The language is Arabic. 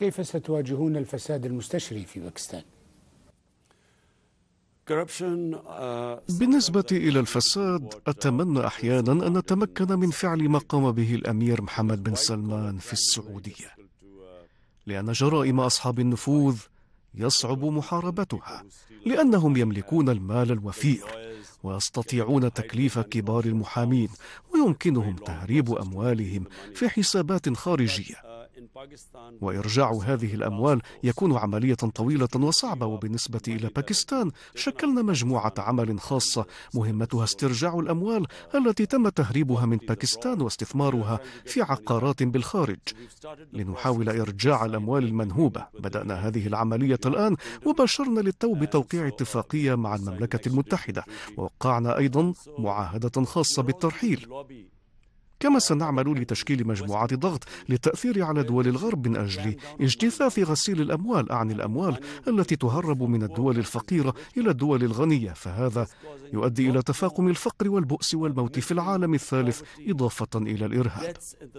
كيف ستواجهون الفساد المستشري في باكستان؟ uh, بالنسبة إلى الفساد أتمنى أحيانا أن نتمكن من فعل ما قام به الأمير محمد بن سلمان في السعودية لأن جرائم أصحاب النفوذ يصعب محاربتها لأنهم يملكون المال الوفير ويستطيعون تكليف كبار المحامين ويمكنهم تهريب أموالهم في حسابات خارجية وإرجاع هذه الأموال يكون عملية طويلة وصعبة وبالنسبة إلى باكستان شكلنا مجموعة عمل خاصة مهمتها استرجاع الأموال التي تم تهريبها من باكستان واستثمارها في عقارات بالخارج لنحاول إرجاع الأموال المنهوبة بدأنا هذه العملية الآن وباشرنا للتو بتوقيع uh, اتفاقية مع المملكة المتحدة ووقعنا أيضا معاهدة خاصة بالترحيل كما سنعمل لتشكيل مجموعات ضغط للتأثير على دول الغرب من أجل اجتثاث غسيل الأموال أعني الأموال التي تهرب من الدول الفقيرة إلى الدول الغنية فهذا يؤدي إلى تفاقم الفقر والبؤس والموت في العالم الثالث إضافة إلى الإرهاب